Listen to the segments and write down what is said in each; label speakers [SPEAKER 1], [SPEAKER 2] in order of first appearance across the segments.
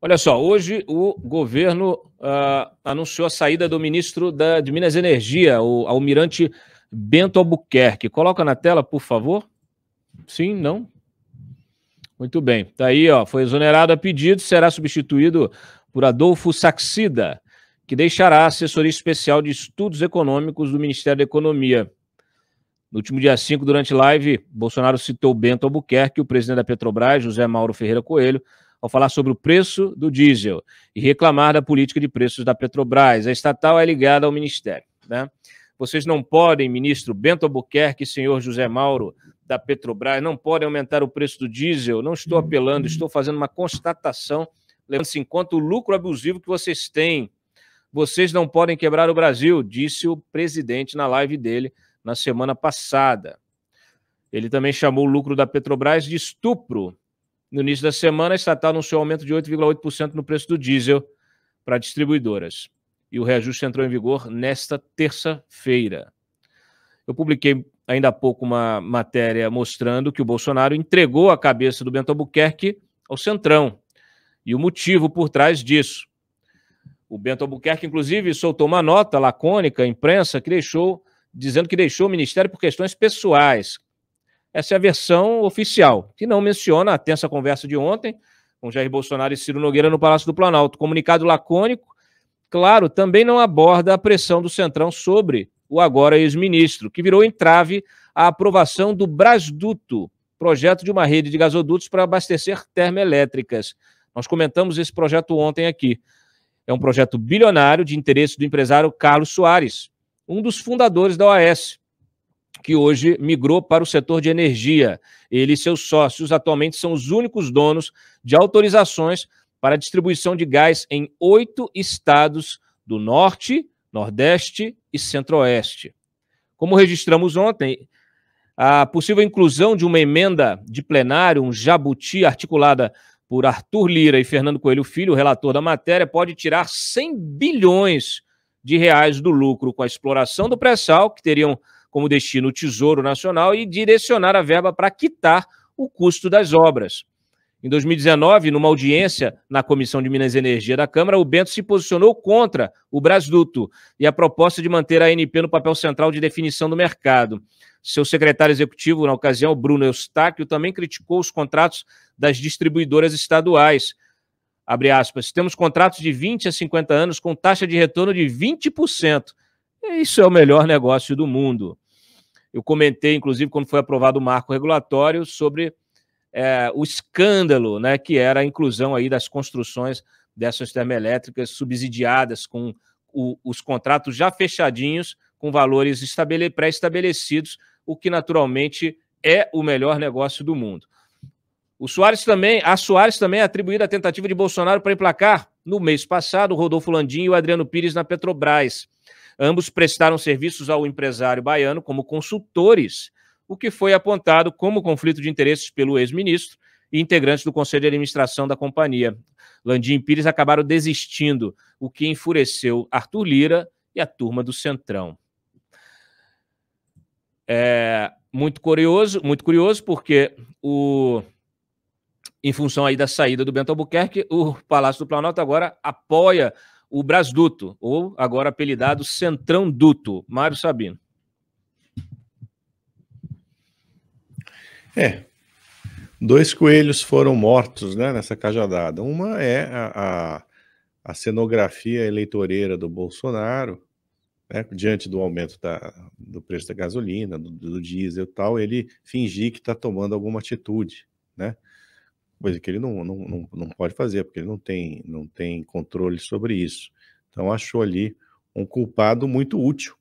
[SPEAKER 1] Olha só, hoje o governo uh, anunciou a saída do ministro da, de Minas e Energia, o almirante Bento Albuquerque. Coloca na tela, por favor. Sim, não? Muito bem. Está aí, ó. Foi exonerado a pedido, será substituído por Adolfo Saxida, que deixará a assessoria especial de estudos econômicos do Ministério da Economia. No último dia 5, durante live, Bolsonaro citou Bento Albuquerque, o presidente da Petrobras, José Mauro Ferreira Coelho, ao falar sobre o preço do diesel e reclamar da política de preços da Petrobras. A estatal é ligada ao Ministério. Né? Vocês não podem, ministro Bento Albuquerque e senhor José Mauro da Petrobras, não podem aumentar o preço do diesel. Não estou apelando, estou fazendo uma constatação, levando-se em conta o lucro abusivo que vocês têm. Vocês não podem quebrar o Brasil, disse o presidente na live dele na semana passada. Ele também chamou o lucro da Petrobras de estupro no início da semana, a estatal anunciou aumento de 8,8% no preço do diesel para distribuidoras. E o reajuste entrou em vigor nesta terça-feira. Eu publiquei ainda há pouco uma matéria mostrando que o Bolsonaro entregou a cabeça do Bento Albuquerque ao Centrão. E o motivo por trás disso. O Bento Albuquerque, inclusive, soltou uma nota lacônica à imprensa que deixou, dizendo que deixou o Ministério por questões pessoais, essa é a versão oficial, que não menciona a tensa conversa de ontem com Jair Bolsonaro e Ciro Nogueira no Palácio do Planalto. Comunicado lacônico, claro, também não aborda a pressão do Centrão sobre o agora ex-ministro, que virou entrave à aprovação do Brasduto, projeto de uma rede de gasodutos para abastecer termoelétricas. Nós comentamos esse projeto ontem aqui. É um projeto bilionário de interesse do empresário Carlos Soares, um dos fundadores da OAS, que hoje migrou para o setor de energia. Ele e seus sócios atualmente são os únicos donos de autorizações para a distribuição de gás em oito estados do Norte, Nordeste e Centro-Oeste. Como registramos ontem, a possível inclusão de uma emenda de plenário, um jabuti articulada por Arthur Lira e Fernando Coelho Filho, relator da matéria, pode tirar 100 bilhões de reais do lucro com a exploração do pré-sal, que teriam como destino o Tesouro Nacional e direcionar a verba para quitar o custo das obras. Em 2019, numa audiência na Comissão de Minas e Energia da Câmara, o Bento se posicionou contra o Brasduto e a proposta de manter a ANP no papel central de definição do mercado. Seu secretário executivo, na ocasião, Bruno Eustáquio, também criticou os contratos das distribuidoras estaduais. Abre aspas, temos contratos de 20 a 50 anos com taxa de retorno de 20%. Isso é o melhor negócio do mundo. Eu comentei, inclusive, quando foi aprovado o marco regulatório, sobre é, o escândalo né, que era a inclusão aí das construções dessas termoelétricas subsidiadas com o, os contratos já fechadinhos, com valores pré-estabelecidos, o que naturalmente é o melhor negócio do mundo. O Soares também, a Soares também é atribuída a tentativa de Bolsonaro para emplacar no mês passado o Rodolfo Landim e o Adriano Pires na Petrobras. Ambos prestaram serviços ao empresário baiano como consultores, o que foi apontado como conflito de interesses pelo ex-ministro e integrantes do conselho de administração da companhia. Landim Pires acabaram desistindo, o que enfureceu Arthur Lira e a turma do Centrão. É muito curioso, muito curioso, porque o em função aí da saída do Bento Albuquerque, o Palácio do Planalto agora apoia o Brasduto, ou agora apelidado Centrão Duto. Mário Sabino.
[SPEAKER 2] É. Dois coelhos foram mortos né, nessa cajadada. Uma é a, a, a cenografia eleitoreira do Bolsonaro, né, diante do aumento da, do preço da gasolina, do, do diesel e tal, ele fingir que está tomando alguma atitude. Né? coisa que ele não, não, não, não pode fazer, porque ele não tem, não tem controle sobre isso. Então, achou ali um culpado muito útil,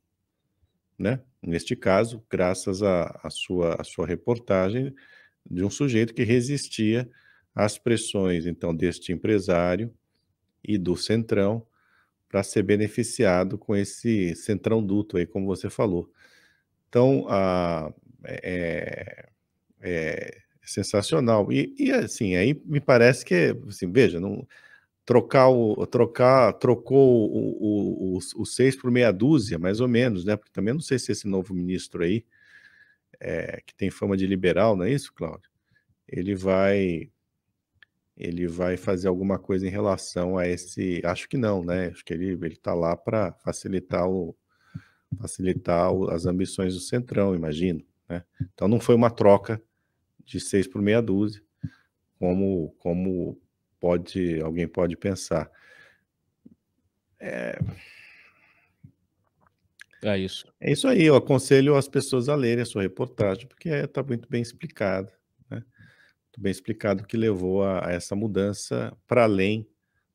[SPEAKER 2] né? Neste caso, graças à sua, a sua reportagem de um sujeito que resistia às pressões, então, deste empresário e do Centrão para ser beneficiado com esse Centrão duto aí, como você falou. Então, a, é, é Sensacional. E, e assim, aí me parece que, assim, veja, não trocar o trocar trocou o, o, o, o seis por meia dúzia, mais ou menos, né? Porque também não sei se esse novo ministro aí, é, que tem fama de liberal, não é isso, Cláudio? Ele vai ele vai fazer alguma coisa em relação a esse, acho que não, né? Acho que ele ele está lá para facilitar o facilitar as ambições do centrão, imagino. Né? Então não foi uma troca de seis por meia dúzia, como, como pode alguém pode pensar. É... é isso. É isso aí. Eu aconselho as pessoas a lerem a sua reportagem, porque está muito bem explicado. Né? Muito bem explicado o que levou a, a essa mudança para além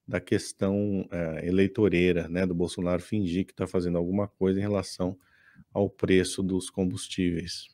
[SPEAKER 2] da questão é, eleitoreira, né, do Bolsonaro fingir que está fazendo alguma coisa em relação ao preço dos combustíveis.